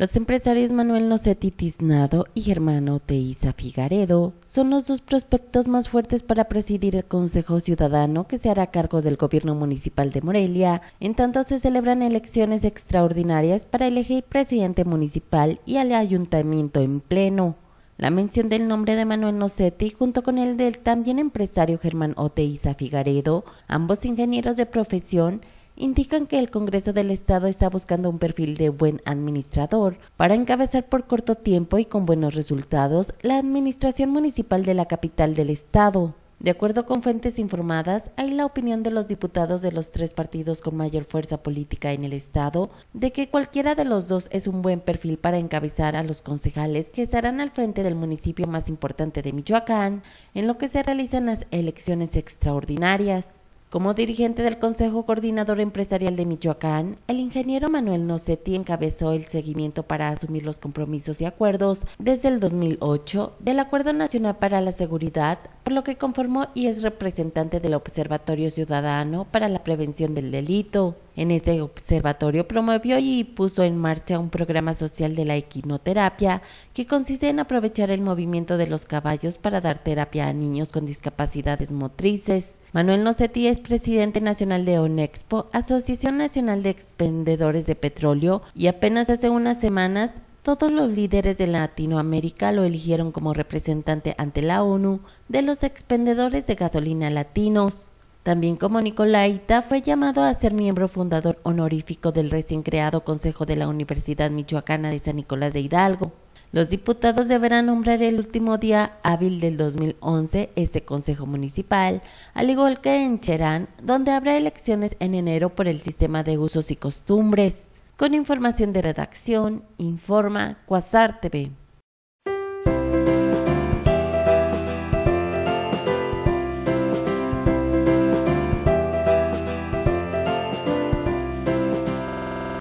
Los empresarios Manuel Nosetti Tiznado y Germán Oteiza Figaredo son los dos prospectos más fuertes para presidir el Consejo Ciudadano que se hará cargo del gobierno municipal de Morelia, en tanto se celebran elecciones extraordinarias para elegir presidente municipal y al ayuntamiento en pleno. La mención del nombre de Manuel Nosetti, junto con el del también empresario Germán Oteiza Figaredo, ambos ingenieros de profesión, indican que el Congreso del Estado está buscando un perfil de buen administrador para encabezar por corto tiempo y con buenos resultados la administración municipal de la capital del Estado. De acuerdo con fuentes informadas, hay la opinión de los diputados de los tres partidos con mayor fuerza política en el Estado de que cualquiera de los dos es un buen perfil para encabezar a los concejales que estarán al frente del municipio más importante de Michoacán, en lo que se realizan las elecciones extraordinarias. Como dirigente del Consejo Coordinador Empresarial de Michoacán, el ingeniero Manuel Nocetti encabezó el seguimiento para asumir los compromisos y acuerdos desde el 2008 del Acuerdo Nacional para la Seguridad, lo que conformó y es representante del Observatorio Ciudadano para la Prevención del Delito. En ese observatorio promovió y puso en marcha un programa social de la equinoterapia que consiste en aprovechar el movimiento de los caballos para dar terapia a niños con discapacidades motrices. Manuel Noceti es presidente nacional de ONEXPO, Asociación Nacional de Expendedores de Petróleo, y apenas hace unas semanas todos los líderes de Latinoamérica lo eligieron como representante ante la ONU de los expendedores de gasolina latinos. También como Nicolaita fue llamado a ser miembro fundador honorífico del recién creado Consejo de la Universidad Michoacana de San Nicolás de Hidalgo. Los diputados deberán nombrar el último día hábil del 2011 este Consejo Municipal, al igual que en Cherán, donde habrá elecciones en enero por el sistema de usos y costumbres. Con información de redacción, informa Quasar TV.